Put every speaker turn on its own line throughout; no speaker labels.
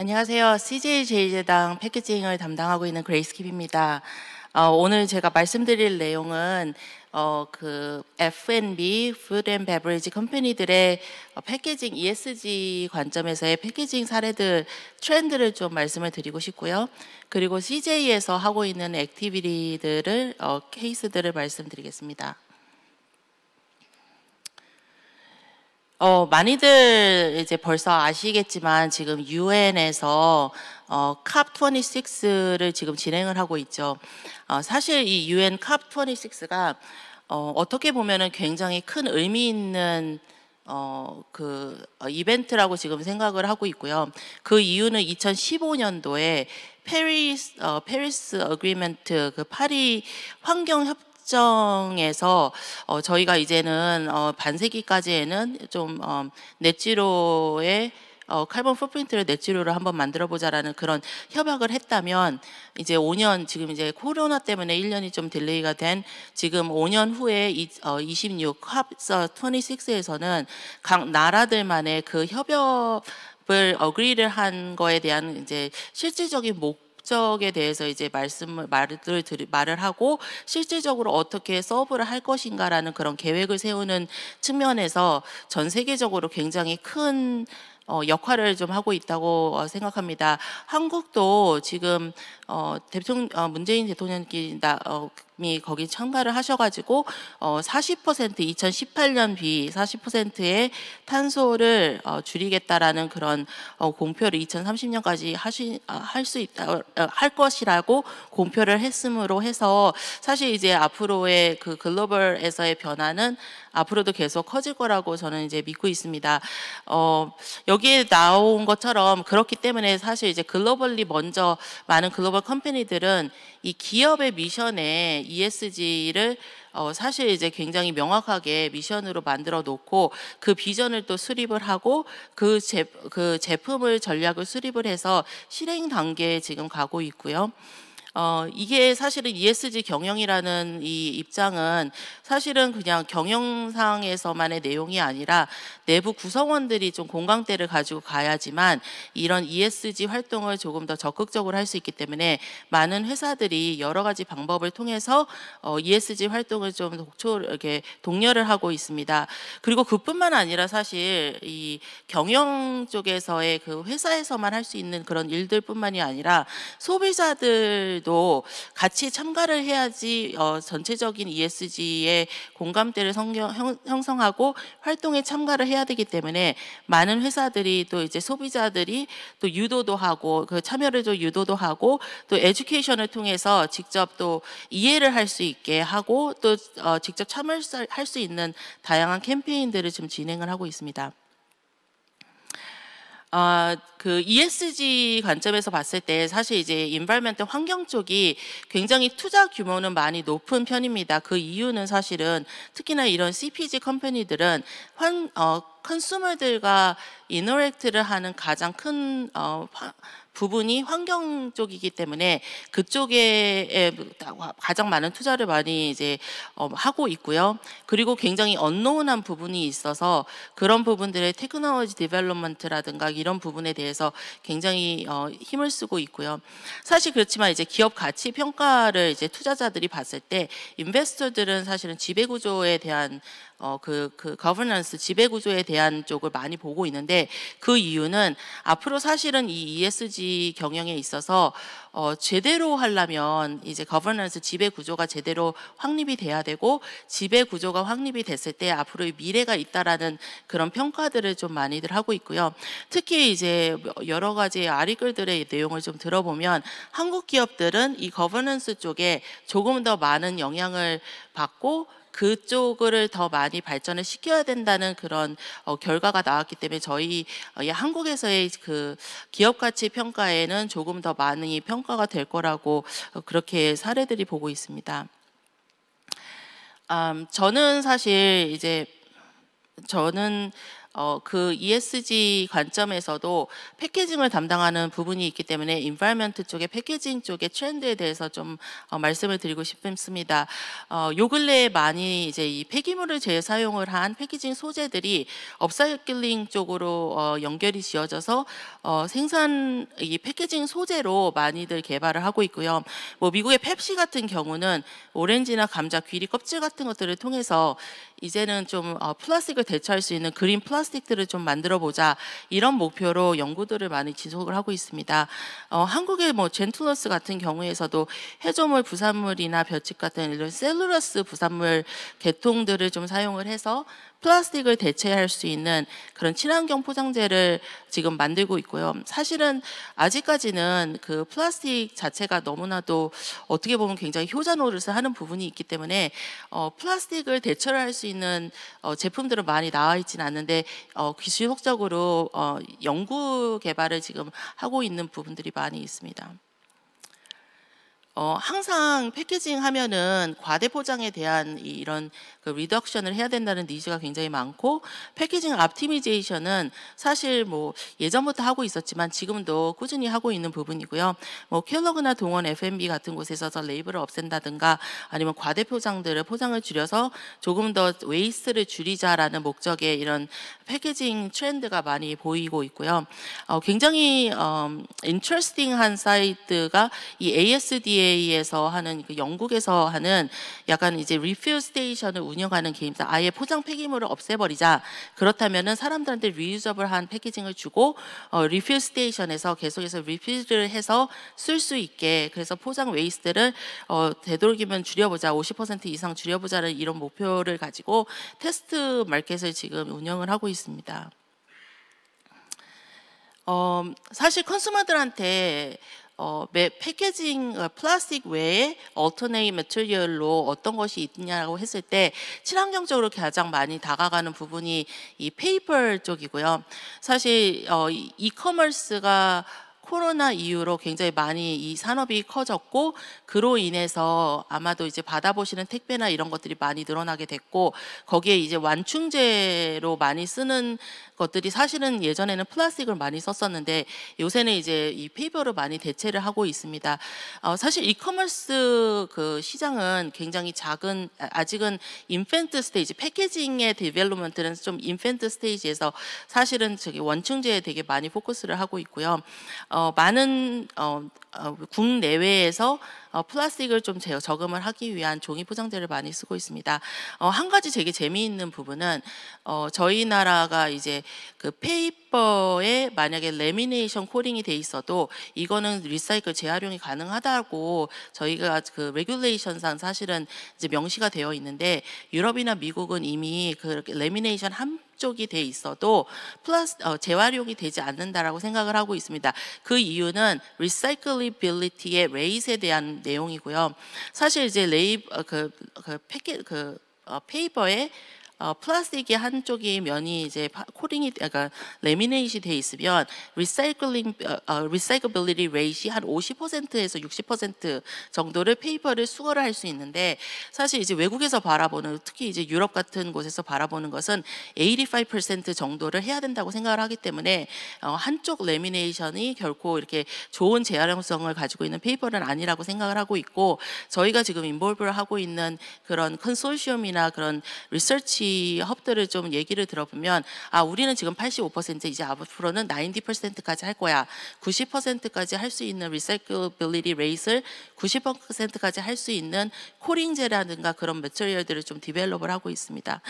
안녕하세요. CJ 제일제당 패키징을 담당하고 있는 그레이스킵입니다. 어, 오늘 제가 말씀드릴 내용은 어, 그 F&B, Food and Beverage 컴퍼니들의 어, 패키징 ESG 관점에서의 패키징 사례들 트렌드를 좀 말씀을 드리고 싶고요. 그리고 CJ에서 하고 있는 액티비티들을 어, 케이스들을 말씀드리겠습니다. 어, 많이들 이제 벌써 아시겠지만 지금 유엔에서 어, COP26를 지금 진행을 하고 있죠. 어, 사실 이 유엔 COP26가 어, 어떻게 보면은 굉장히 큰 의미 있는 어, 그 어, 이벤트라고 지금 생각을 하고 있고요. 그 이유는 2015년도에 페리스 어, 페리스 어그리먼트 그 파리 환경 협 특정에서 어, 저희가 이제는 어, 반세기까지에는 좀 어, 넷지로의 어, 칼본 풋프린트를 넷지로를 한번 만들어 보자라는 그런 협약을 했다면 이제 5년 지금 이제 코로나 때문에 1년이 좀 딜레이가 된 지금 5년 후에 이, 어, 26 합서 26에서는 각 나라들만의 그 협약 을 어그리를 한 거에 대한 이제 실질적인 목 목적에 대해서 이제 말씀을 말을 드리, 말을 하고 실질적으로 어떻게 서브를 할 것인가라는 그런 계획을 세우는 측면에서 전 세계적으로 굉장히 큰 어, 역할을 좀 하고 있다고 어, 생각합니다. 한국도 지금 어, 대통령 어, 문재인 대통령께 어, 이 거기 참가를 하셔가지고 어40% 2018년 비 40%의 탄소를 어 줄이겠다라는 그런 어 공표를 2030년까지 하할수 아, 있다 어, 어, 할 것이라고 공표를 했으므로 해서 사실 이제 앞으로의 그 글로벌에서의 변화는 앞으로도 계속 커질 거라고 저는 이제 믿고 있습니다. 어, 여기에 나온 것처럼 그렇기 때문에 사실 이제 글로벌리 먼저 많은 글로벌 컴퍼니들은 이 기업의 미션에 ESG를 어, 사실 이제 굉장히 명확하게 미션으로 만들어 놓고 그 비전을 또 수립을 하고 그, 제, 그 제품을 전략을 수립을 해서 실행 단계에 지금 가고 있고요. 어, 이게 사실은 ESG 경영이라는 이 입장은 사실은 그냥 경영상에서만의 내용이 아니라 내부 구성원들이 좀 공감대를 가지고 가야지만 이런 ESG 활동을 조금 더 적극적으로 할 수 있기 때문에 많은 회사들이 여러 가지 방법을 통해서 어, ESG 활동을 좀 독초 이렇게 독려를 하고 있습니다. 그리고 그뿐만 아니라 사실 이 경영 쪽에서의 그 회사에서만 할 수 있는 그런 일들뿐만이 아니라 소비자들 분들도 같이 참가를 해야지 어, 전체적인 ESG의 공감대를 성경, 형, 성하고 활동에 참가를 해야 되기 때문에 많은 회사들이 또 이제 소비자들이 또 유도도 하고 그 참여를 좀 유도도 하고 또 에듀케이션을 통해서 직접 또 이해를 할 수 있게 하고 또 어, 직접 참여할 수 있는 다양한 캠페인들을 지금 진행을 하고 있습니다. 아, 그 ESG 관점에서 봤을 때 사실 이제 인발멘트 환경 쪽이 굉장히 투자 규모는 많이 높은 편입니다. 그 이유는 사실은 특히나 이런 CPG 컴퍼니들은 환, 어, 컨슈머들과 이노렉트를 하는 가장 큰 어, 화, 부분이 환경 쪽이기 때문에 그쪽에 뭐, 가장 많은 투자를 많이 이제 어, 하고 있고요. 그리고 굉장히 언노운한 부분이 있어서 그런 부분들의 테크놀로지 디벨롭먼트라든가 이런 부분에 대해서 굉장히 어, 힘을 쓰고 있고요. 사실 그렇지만 이제 기업 가치 평가를 이제 투자자들이 봤을 때 인베스터들은 사실은 지배 구조에 대한 어, 그, 그 거버넌스 지배 구조에 대한 쪽을 많이 보고 있는데 그 이유는 앞으로 사실은 이 ESG 경영에 있어서 어, 제대로 하려면 이제 거버넌스 지배 구조가 제대로 확립이 돼야 되고 지배 구조가 확립이 됐을 때 앞으로의 미래가 있다라는 그런 평가들을 좀 많이들 하고 있고요. 특히 이제 여러 가지 아리글들의 내용을 좀 들어보면 한국 기업들은 이 거버넌스 쪽에 조금 더 많은 영향을 받고 그쪽을 더 많이 발전을 시켜야 된다는 그런 어, 결과가 나왔기 때문에 저희 어, 한국에서의 그 기업 가치 평가에는 조금 더 많이 평가가 될 거라고 어, 그렇게 사례들이 보고 있습니다. 음, 저는 사실 이제 저는 어, 그 ESG 관점에서도 패키징을 담당하는 부분이 있기 때문에 인바이먼트 쪽의 패키징 쪽의 트렌드에 대해서 좀 어, 말씀을 드리고 싶습니다. 어, 요 근래에 많이 이제 이 폐기물을 재사용을 한 패키징 소재들이 업사이클링 쪽으로 어, 연결이 지어져서 어, 생산 이 패키징 소재로 많이들 개발을 하고 있고요. 뭐 미국의 펩시 같은 경우는 오렌지나 감자, 귀리 껍질 같은 것들을 통해서 이제는 좀 어, 플라스틱을 대처할 수 있는 그린 플라스틱 플라스틱들을 좀 만들어 보자 이런 목표로 연구들을 많이 지속을 하고 있습니다. 어, 한국의 뭐 젠툴러스 같은 경우에서도 해조물 부산물이나 벼칩 같은 이런 셀룰러스 부산물 계통들을 좀 사용을 해서 플라스틱을 대체할 수 있는 그런 친환경 포장재를 지금 만들고 있고요. 사실은 아직까지는 그 플라스틱 자체가 너무나도 어떻게 보면 굉장히 효자 노릇을 하는 부분이 있기 때문에 어, 플라스틱을 대처를 할수 있는 어, 제품들은 많이 나와 있지는 않는데 어, 기술적으로 어, 연구 개발을 지금 하고 있는 부분들이 많이 있습니다. 어, 항상 패키징 하면은 과대 포장에 대한 이, 런그 리덕션을 해야 된다는 니즈가 굉장히 많고 패키징 옵티미제이션은 사실 뭐 예전부터 하고 있었지만 지금도 꾸준히 하고 있는 부분이고요. 뭐 켈러그나 동원 F&B 같은 곳에서 레이블을 없앤다든가 아니면 과대 포장들을 포장을 줄여서 조금 더웨이스를 줄이자라는 목적의 이런 패키징 트렌드가 많이 보이고 있고요. 어, 굉장히 인트레스팅한 음, 사이트가 이 ASD의 USDA에서 하는 그 영국에서 하는 약간 이제 리필 스테이션을 운영하는 게임사 아예 포장 폐기물을 없애버리자 그렇다면은 사람들한테 리유저블한 패키징을 주고 어, 리필 스테이션에서 계속해서 리필을 해서 쓸 수 있게 그래서 포장 웨이스트를 어, 되도록이면 줄여보자 50% 이상 줄여보자는 이런 목표를 가지고 테스트 마켓을 지금 운영을 하고 있습니다. 어, 사실 컨슈머들한테 어, 매, 패키징 어, 플라스틱 외에 얼터네이 매트리얼로 어떤 것이 있냐고 했을 때 친환경적으로 가장 많이 다가가는 부분이 이 페이퍼 쪽이고요. 사실 어, 이커머스가 코로나 이후로 굉장히 많이 이 산업이 커졌고 그로 인해서 아마도 이제 받아보시는 택배나 이런 것들이 많이 늘어나게 됐고 거기에 이제 완충제로 많이 쓰는 것들이 사실은 예전에는 플라스틱을 많이 썼었는데 요새는 이제 이페이퍼로 많이 대체를 하고 있습니다. 어, 사실 이커머스 그 시장은 굉장히 작은 아, 아직은 인펜트 스테이지 패키징의 디벨롭먼트는 좀 인펜트 스테이지에서 사실은 저기 원충제에 되게 많이 포커스를 하고 있고요. 어, 많은 어, 어, 국내외에서 어, 플라스틱을 좀 제, 저금을 하기 위한 종이 포장재를 많이 쓰고 있습니다. 어, 한 가지 되게 재미있는 부분은 어, 저희 나라가 이제 그 페이퍼에 만약에 레미네이션 코링이 돼 있어도 이거는 리사이클 재활용이 가능하다고 저희가 그 레귤레이션상 사실은 이제 명시가 되어 있는데 유럽이나 미국은 이미 그 레미네이션 한 축적이 돼 있어도 플라스 어, 재활용이 되지 않는다라고 생각을 하고 있습니다. 그 이유는 리사이클리빌리티의 레이스에 대한 내용이고요. 사실 이제 레이 어, 그, 그패그 그, 어, 페이퍼에 어, 플라스틱이 한쪽이 면이 이제 코링이 그러 레미네이시 돼 있으면 리사이클링 어, 리사이클빌리티 어, 레이시 한 50%에서 60% 정도를 페이퍼를 수거를 할 수 있는데 사실 이제 외국에서 바라보는 특히 이제 유럽 같은 곳에서 바라보는 것은 85% 정도를 해야 된다고 생각을 하기 때문에 어, 한쪽 레미네이션이 결코 이렇게 좋은 재활용성을 가지고 있는 페이퍼는 아니라고 생각을 하고 있고 저희가 지금 인볼브를 하고 있는 그런 컨소시엄이나 그런 리서치 IT 허브들을 좀 얘기를 들어보면 아 우리는 지금 85% 이제 앞으로는 90%까지 할 거야. 90%까지 할 수 있는 리사이클빌리티 레이스를 90%까지 할 수 있는 코링제라든가 그런 매트리얼들을 좀 디벨롭을 하고 있습니다.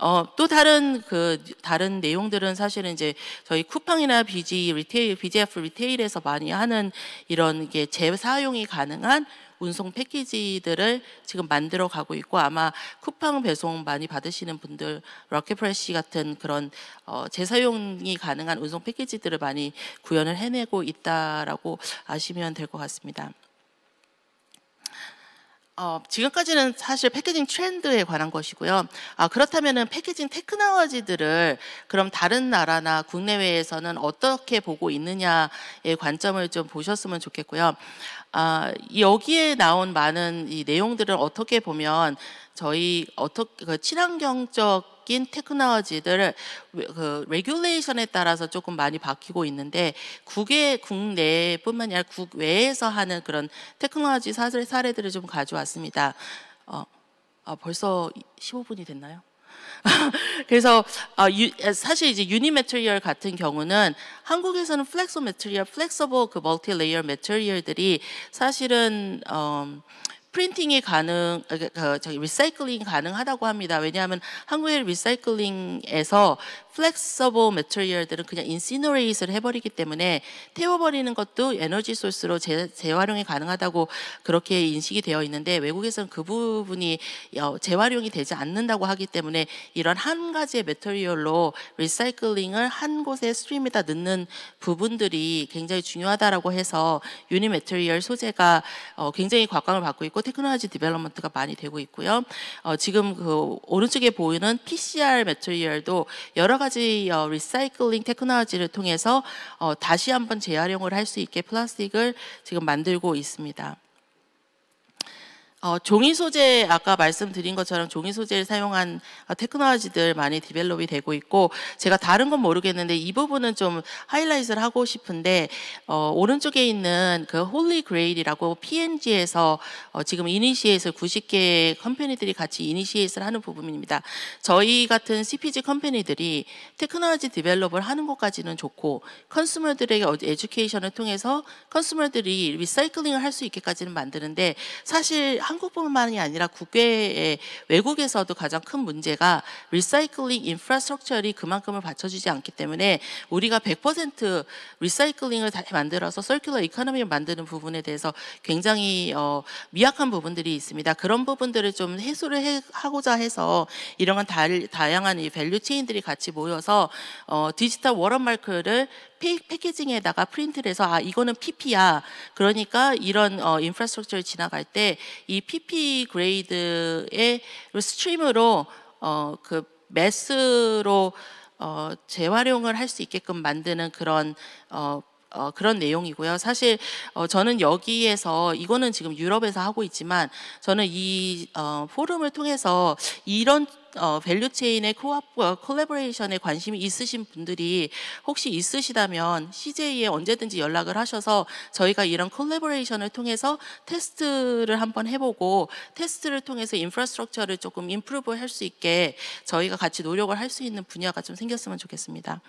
어, 또 다른 그 다른 내용들은 사실은 이제 저희 쿠팡이나 BG 리테일 BGF 리테일에서 많이 하는 이런 게 재사용이 가능한 운송 패키지들을 지금 만들어 가고 있고 아마 쿠팡 배송 많이 받으시는 분들 럭키프레시 같은 그런 어, 재사용이 가능한 운송 패키지들을 많이 구현을 해내고 있다라고 아시면 될 것 같습니다. 어, 지금까지는 사실 패키징 트렌드에 관한 것이고요. 아, 그렇다면은 패키징 테크놀로지들을 그럼 다른 나라나 국내외에서는 어떻게 보고 있느냐의 관점을 좀 보셨으면 좋겠고요. 아, 여기에 나온 많은 이 내용들을 어떻게 보면 저희 어떻게 그 친환경적 바뀐 테크놀로지들을 그 레귤레이션에 따라서 조금 많이 바뀌고 있는데 국외 국내뿐만 아니라 국외에서 하는 그런 테크놀로지 사례, 들을좀 가져왔습니다. 어, 아, 벌써 15분이 됐나요? 그래서 어, 유, 아, 사실 이제 유니 매트리얼 같은 경우는 한국에서는 플렉소 매트리얼, 플렉서블 그 멀티 레이어 매트리얼들이 사실은 어, 프린팅이 가능, 그, 그, 그 저기 리사이클링 가능하다고 합니다. 왜냐하면 한국의 리사이클링에서 플렉서블 매트리얼들은 그냥 인시너레이스를 해버리기 때문에 태워버리는 것도 에너지 소스로 재, 활용이 가능하다고 그렇게 인식이 되어 있는데 외국에서는 그 부분이 어, 재활용이 되지 않는다고 하기 때문에 이런 한 가지의 매트리얼로 리사이클링을 한 곳에 스트림에다 넣는 부분들이 굉장히 중요하다고 해서 유니 매트리얼 소재가 어, 굉장히 곽광을 받고 있고 테크놀로지 디벨롭먼트가 많이 되고 있고요. 어, 지금 그 오른쪽에 보이는 PCR 매트리얼도 여러 가지 어, 리사이클링 테크놀로지를 통해서 어, 다시 한번 재활용을 할 수 있게 플라스틱을 지금 만들고 있습니다. 어, 종이 소재 아까 말씀드린 것처럼 종이 소재를 사용한 어, 테크놀로지들 많이 디벨롭이 되고 있고 제가 다른 건 모르겠는데 이 부분은 좀 하이라이트를 하고 싶은데 어, 오른쪽에 있는 그 홀리 그레일이라고 PNG에서 어, 지금 이니시에이트 90개 컴퍼니들이 같이 이니시에이스를 하는 부분입니다. 저희 같은 CPG 컴퍼니들이 테크놀로지 디벨롭을 하는 것까지는 좋고 컨스머들에게 에듀케이션을 통해서 컨스머들이 리사이클링을 할 수 있게까지는 만드는데 사실 한 한국뿐만이 아니라 국외에 외국에서도 가장 큰 문제가 리사이클링 인프라스트럭처리 그만큼을 받쳐주지 않기 때문에 우리가 100% 리사이클링을 다 만들어서 서큘러 이코노미를 만드는 부분에 대해서 굉장히 어, 미약한 부분들이 있습니다. 그런 부분들을 좀 해소를 해, 하고자 해서 이러한 다, 양한이 밸류 체인들이 같이 모여서 어, 디지털 워런마크를 패, 키징에다가 프린트를 해서 아 이거는 PP야. 그러니까 이런 어, 인프라스트럭처를 지나갈 때 이 PP 그레이드의 스트림으로 어그 매스로 어, 재활용을 할 수 있게끔 만드는 그런 어, 어, 그런 내용이고요. 사실 어, 저는 여기에서 이거는 지금 유럽에서 하고 있지만 저는 이 어, 포럼을 통해서 이런 어, 밸류 체인의 코업과 콜라보레이션에 관심이 있으신 분들이 혹시 있으시다면 CJ에 언제든지 연락을 하셔서 저희가 이런 콜라보레이션을 통해서 테스트를 한번 해보고 테스트를 통해서 인프라스트럭처를 조금 인프루브 할 수 있게 저희가 같이 노력을 할 수 있는 분야가 좀 생겼으면 좋겠습니다.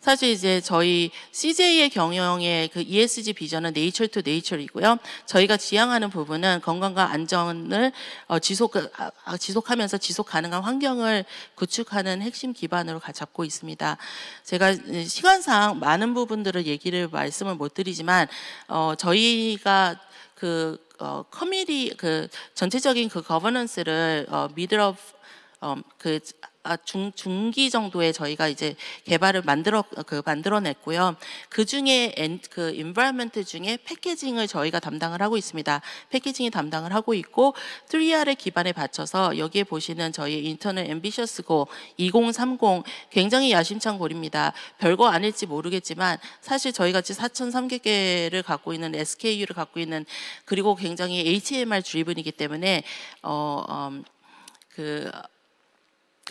사실 이제 저희 CJ의 경영의 그 ESG 비전은 네이처 투 네이처이고요. 저희가 지향하는 부분은 건강과 안전을 어, 지속 어, 지속하면서 지속 가능한 환경 환경을 구축하는 핵심 기반으로 잡고 있습니다. 제가 시간상 많은 부분들을 얘기를 말씀을 못 드리지만 어, 저희가 그 어, 커뮤니티 그 전체적인 그 거버넌스를 어, 미드업 어, 그 아, 중, 중기 정도에 저희가 이제 개발을 만들어 그 만들어냈고요. 그 중에 엔, 그인바이먼트 중에 패키징을 저희가 담당을 하고 있습니다. 패키징이 담당을 하고 있고 3R의 기반에 받쳐서 여기에 보시는 저희 인터넷 앰비셔스 고2030 굉장히 야심찬 골입니다. 별거 아닐지 모르겠지만 사실 저희 같이 4,300개를 갖고 있는 SKU를 갖고 있는 그리고 굉장히 HMR 드리븐이기 때문에 어, 음, 그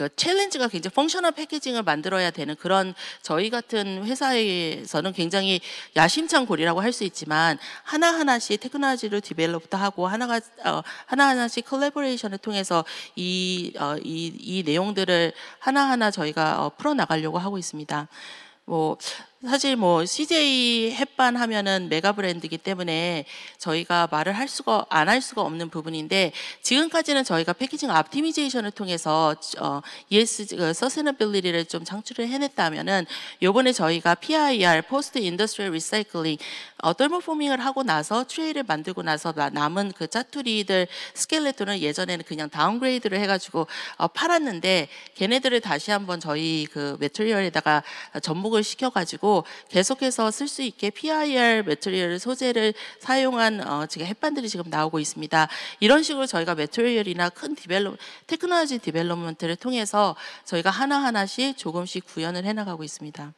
그 챌린지가 굉장히 펑셔널 패키징을 만들어야 되는 그런 저희 같은 회사에서는 굉장히 야심찬 골이라고할 수 있지만 하나하나씩 테크놀로지를 디벨롭하고 하나가 어, 하나하나씩 컬래버레이션을 통해서 이이이 어, 이, 이 내용들을 하나하나 저희가 어, 풀어 나가려고 하고 있습니다. 뭐 사실 뭐 CJ 햇반 하면은 메가 브랜드이기 때문에 저희가 말을 할 수가 안 할 수가 없는 부분인데 지금까지는 저희가 패키징 옵티미제이션을 통해서 어, ESG 서스테너빌리티를 그 좀 창출을 해냈다면은 요번에 저희가 PIR 포스트 인더스트리얼 리사이클링 어, 떨모포밍을 하고 나서 트레이를 만들고 나서 남은 그 짜투리들 스켈레톤을 예전에는 그냥 다운그레이드를 해가지고 어, 팔았는데 걔네들을 다시 한번 저희 그메트리얼에다가 접목을 시켜가지고 계속해서 쓸 수 있게 PIR 매트리얼 소재를 사용한 어, 지금 햇반들이 지금 나오고 있습니다. 이런 식으로 저희가 매트리얼이나 큰 디벨롭 테크놀로지 디벨롭먼트를 통해서 저희가 하나하나씩 조금씩 구현을 해나가고 있습니다.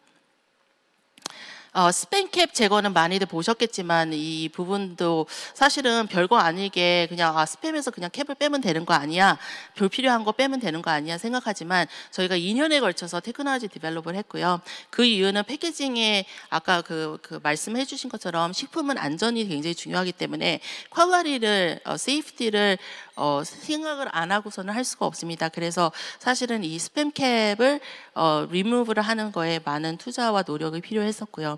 어, 스팸캡 제거는 많이들 보셨겠지만 이 부분도 사실은 별거 아니게 그냥 아, 스팸에서 그냥 캡을 빼면 되는 거 아니야. 별 필요한 거 빼면 되는 거 아니야 생각하지만 저희가 2년에 걸쳐서 테크놀로지 디벨롭을 했고요. 그 이유는 패키징에 아까 그, 그 말씀해 주신 것처럼 식품은 안전이 굉장히 중요하기 때문에 퀄리티를 어, 세이프티를 어, 생각을 안 하고서는 할 수가 없습니다. 그래서 사실은 이 스팸캡을 어, 리무브를 하는 거에 많은 투자와 노력이 필요했었고요.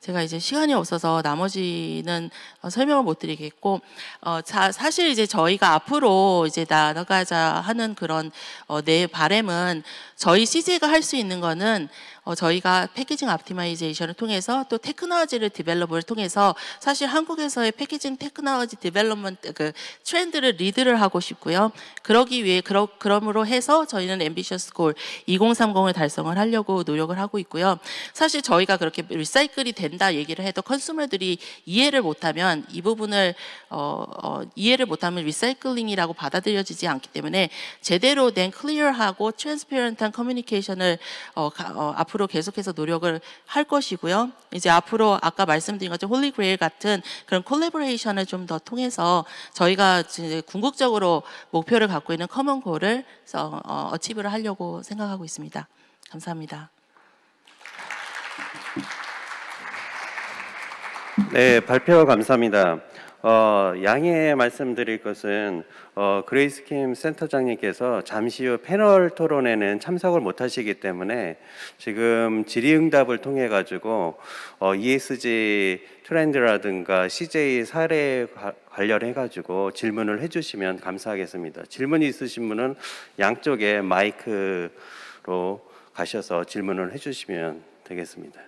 제가 이제 시간이 없어서 나머지는 어, 설명을 못 드리겠고 어, 자, 사실 이제 저희가 앞으로 이제 나가자 아 하는 그런 어, 내 바램은 저희 CG가 할 수 있는 거는 어, 저희가 패키징 옵티마이제이션을 통해서 또 테크놀로지를 디벨롭을 통해서 사실 한국에서의 패키징 테크놀로지 디벨롭먼트 그 트렌드를 리드를 하고 싶고요. 그러기 위해 그러, 그러므로 해서 저희는 앰비셔스 골 2030을 달성을 하려고 노력을 하고 있고요. 사실 저희가 그렇게 리사이클이 되 된다 얘기를 해도 컨슈머들이 이해를 못하면 이 부분을 어, 어, 이해를 못하면 리사이클링이라고 받아들여지지 않기 때문에 제대로 된 클리어하고 트랜스페런트한 커뮤니케이션을 어, 어, 앞으로 계속해서 노력을 할 것이고요. 이제 앞으로 아까 말씀드린 것처럼 홀리그레일 같은 그런 콜레보레이션을 좀 더 통해서 저희가 궁극적으로 목표를 갖고 있는 커먼 골을 어, 어 어치브를 하려고 생각하고 있습니다. 감사합니다.
네, 발표 감사합니다. 어, 양해 말씀드릴 것은 어, 그레이스 킴 센터장님께서 잠시 후 패널 토론에는 참석을 못 하시기 때문에 지금 질의응답을 통해 가지고 어, ESG 트렌드라든가 CJ 사례 관련해 가지고 질문을 해주시면 감사하겠습니다. 질문 있으신 분은 양쪽에 마이크로 가셔서 질문을 해주시면 되겠습니다.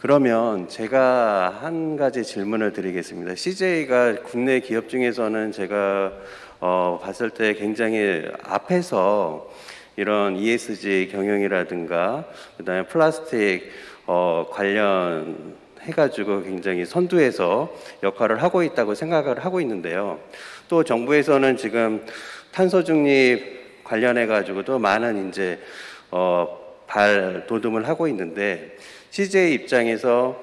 그러면 제가 한 가지 질문을 드리겠습니다. CJ가 국내 기업 중에서는 제가 어, 봤을 때 굉장히 앞에서 이런 ESG 경영이라든가 그다음에 플라스틱 어, 관련 해가지고 굉장히 선두에서 역할을 하고 있다고 생각을 하고 있는데요. 또 정부에서는 지금 탄소 중립 관련해 가지고도 많은 이제 어, 발돋움을 하고 있는데 CJ 입장에서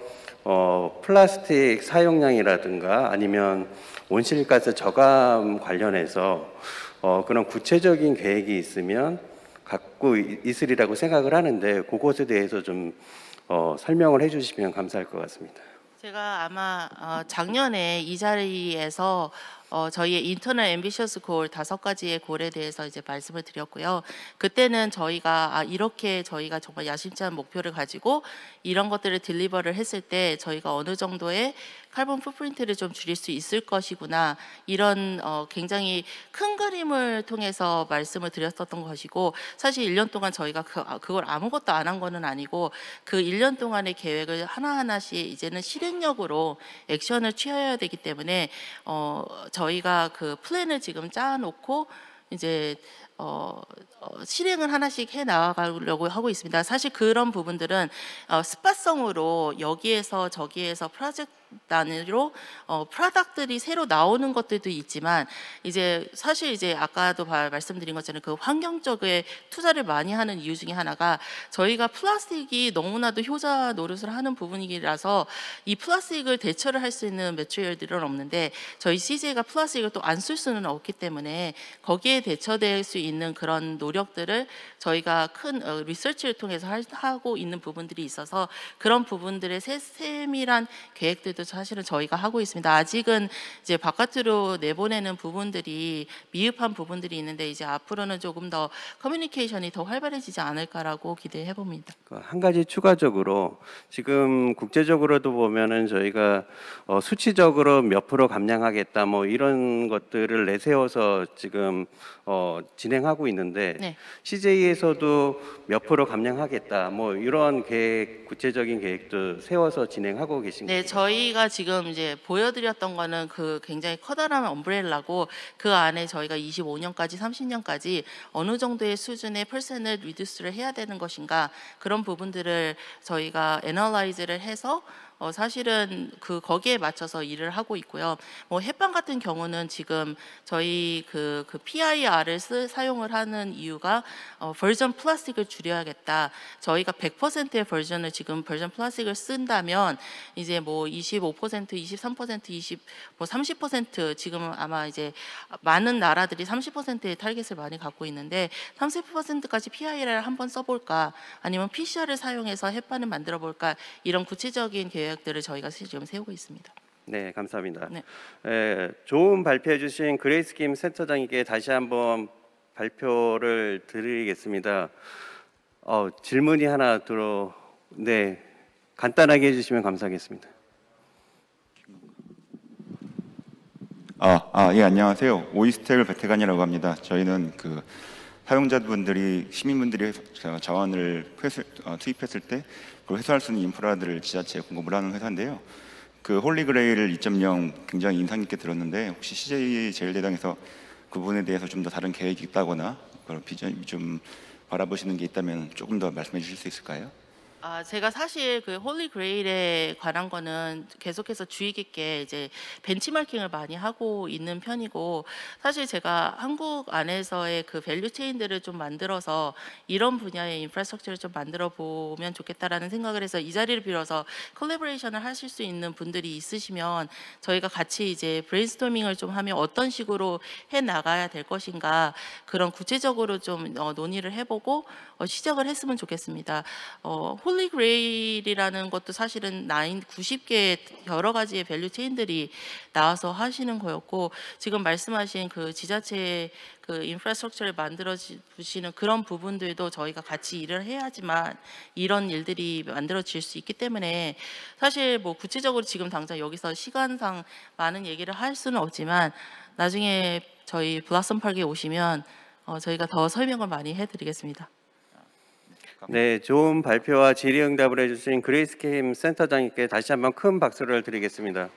어, 플라스틱 사용량이라든가 아니면 온실가스 저감 관련해서 어, 그런 구체적인 계획이 있으면 갖고 있으리라고 생각을 하는데 그것에 대해서 좀 어, 설명을 해주시면 감사할 것 같습니다.
제가 아마 어, 작년에 이 자리에서 어, 저희의 인터널 앰비셔스 골 다섯 가지의 골에 대해서 이제 말씀을 드렸고요. 그때는 저희가 아, 이렇게 저희가 정말 야심찬 목표를 가지고 이런 것들을 딜리버를 했을 때 저희가 어느 정도의 카본 풋프린트를 좀 줄일 수 있을 것이구나 이런 어, 굉장히 큰 그림을 통해서 말씀을 드렸었던 것이고 사실 1년 동안 저희가 그, 아, 그걸 아무것도 안 한 거는 아니고 그 1년 동안의 계획을 하나하나씩 이제는 실행력으로 액션을 취해야 되기 때문에 어, 저희가 그 플랜을 지금 짜놓고 이제 어, 어, 실행을 하나씩 해 나가려고 하고 있습니다. 사실 그런 부분들은 어, 스팟성으로 여기에서 저기에서 프로젝트 단위로 어, 프라닥들이 새로 나오는 것들도 있지만 이제 사실 이제 아까도 말씀드린 것처럼 그 환경적에 투자를 많이 하는 이유 중에 하나가 저희가 플라스틱이 너무나도 효자 노릇을 하는 부분이라서 이 플라스틱을 대처를 할 수 있는 매출들은 없는데 저희 CJ가 플라스틱을 또 안 쓸 수는 없기 때문에 거기에 대처될 수 있는 그런 노력들을 저희가 큰 어, 리서치를 통해서 할, 하고 있는 부분들이 있어서 그런 부분들의 세밀한 계획들 부분도 사실은 저희가 하고 있습니다. 아직은 이제 바깥으로 내보내는 부분들이 미흡한 부분들이 있는데 이제 앞으로는 조금 더 커뮤니케이션이 더 활발해지지 않을까라고 기대해 봅니다.
그 한 가지 추가적으로 지금 국제적으로도 보면은 저희가 어 수치적으로 몇 프로 감량하겠다 뭐 이런 것들을 내세워서 지금 어 진행하고 있는데 네. CJ에서도 몇 프로 감량하겠다 뭐 이런 계획 구체적인 계획도 세워서 진행하고 계신 네, 거죠?
저희 저희가 지금 이제 보여드렸던 거는 그 굉장히 커다란 엄브렐라고 그 안에 저희가 25년까지 30년까지 어느 정도의 수준의 퍼센을 리듀스를 해야 되는 것인가 그런 부분들을 저희가 애널라이즈를 해서 어, 사실은 그 거기에 맞춰서 일을 하고 있고요. 뭐 햇반 같은 경우는 지금 저희 그, 그 PIR을 쓰, 사용을 하는 이유가 어, 버전 플라스틱을 줄여야겠다. 저희가 100%의 버전을 지금 버전 플라스틱을 쓴다면 이제 뭐 25%, 23%, 20, 뭐 30% 지금 아마 이제 많은 나라들이 30%의 타겟을 많이 갖고 있는데 30%까지 PIR을 한번 써볼까 아니면 PCR을 사용해서 햇반을 만들어 볼까 이런 구체적인 계획 계획들을 저희가 지금 세우고 있습니다.
네, 감사합니다. 네. 에, 예, 좋은 발표해 주신 그레이스 김 센터장님께 다시 한번 발표를 드리겠습니다. 어, 질문이 하나 들어 네. 간단하게 해 주시면 감사하겠습니다.
아, 아, 예, 안녕하세요. 오이스텔 베테간이라고 합니다. 저희는 그 사용자분들이 시민분들이 자원을 회수, 어, 투입했을 때 그걸 회수할 수 있는 인프라들을 지자체에 공급을 하는 회사인데요. 그 홀리그레이를 2.0 굉장히 인상 깊게 들었는데 혹시 CJ 제일대당에서
그분에 대해서 좀 더 다른 계획이 있다거나 그런 비전좀 바라보시는 게 있다면 조금 더 말씀해 주실 수 있을까요?
아, 제가 사실 그 홀리 그레일에 관한 거는 계속해서 주의 깊게 이제 벤치마킹을 많이 하고 있는 편이고 사실 제가 한국 안에서의 그 밸류 체인들을 좀 만들어서 이런 분야의 인프라스트럭처를 좀 만들어 보면 좋겠다라는 생각을 해서 이 자리를 빌어서 컬래버레이션을 하실 수 있는 분들이 있으시면 저희가 같이 이제 브레인스토밍을 좀 하면 어떤 식으로 해 나가야 될 것인가 그런 구체적으로 좀 어, 논의를 해보고 어, 시작을 했으면 좋겠습니다. 어, 홀리 그레일이라는 것도 사실은 나인 90개의 여러 가지의 밸류 체인들이 나와서 하시는 거였고 지금 말씀하신 그 지자체 그 인프라스트럭처를 만들어 주시는 그런 부분들도 저희가 같이 일을 해야지만 이런 일들이 만들어질 수 있기 때문에 사실 뭐 구체적으로 지금 당장 여기서 시간상 많은 얘기를 할 수는 없지만 나중에 저희 블라썸 팔기에 오시면 어 저희가 더 설명을 많이 해드리겠습니다.
네, 좋은 발표와 질의응답을 해주신 그레이스케임 센터장님께 다시 한번 큰 박수를 드리겠습니다.